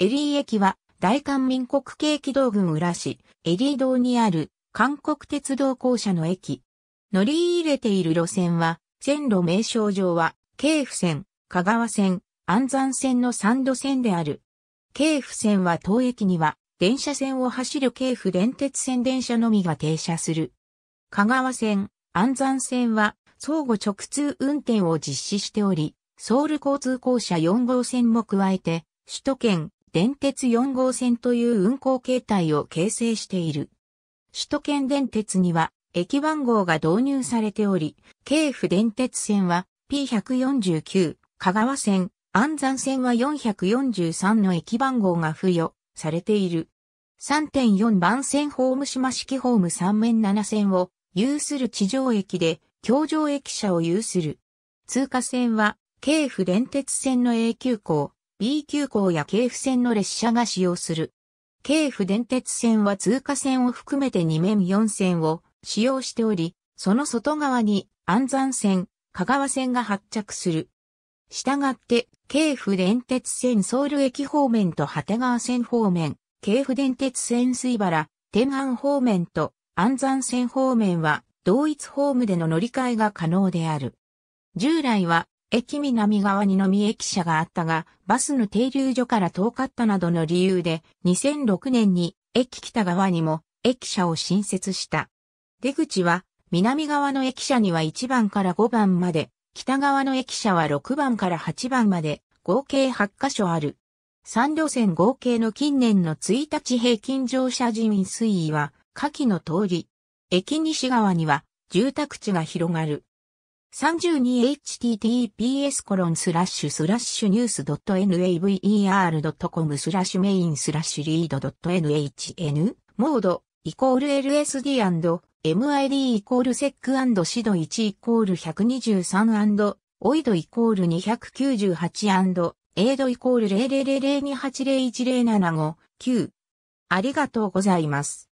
エリー駅は大韓民国系機動群浦市、エリー道にある韓国鉄道公社の駅。乗り入れている路線は、線路名称上は、京府線、香川線、安山線の3路線である。京府線は当駅には、電車線を走る京府電鉄線電車のみが停車する。香川線、安山線は、相互直通運転を実施しており、ソウル交通公社4号線も加えて、首都圏、電鉄4号線という運行形態を形成している。首都圏電鉄には駅番号が導入されており、京府電鉄線は P149、香川線、安山線は443の駅番号が付与されている。3.4番線ホーム島式ホーム3面7線を有する地上駅で、京上駅舎を有する。通過線は、京府電鉄線の永久港、B 急行や京府線の列車が使用する。京府電鉄線は通過線を含めて2面4線を使用しており、その外側に安山線、香川線が発着する。したがって、京府電鉄線ソウル駅方面と鳩川線方面、京府電鉄線水原、天安方面と安山線方面は同一ホームでの乗り換えが可能である。従来は駅南側にのみ駅舎があったが、バスの停留所から遠かったなどの理由で、2006年に駅北側にも駅舎を新設した。出口は、南側の駅舎には1番から5番まで、北側の駅舎は6番から8番まで、合計8カ所ある。3路線合計の近年の1日平均乗車人員推移は、下記の通り。駅西側には、住宅地が広がる。32https コロンスラッシュスラッシュニュース .naver.com スラッシュメインスラッシュリード .nhn モードイコール LSD MID イコールセックシド1イコール123オイドイコール298エイドイコール00028010759ありがとうございます。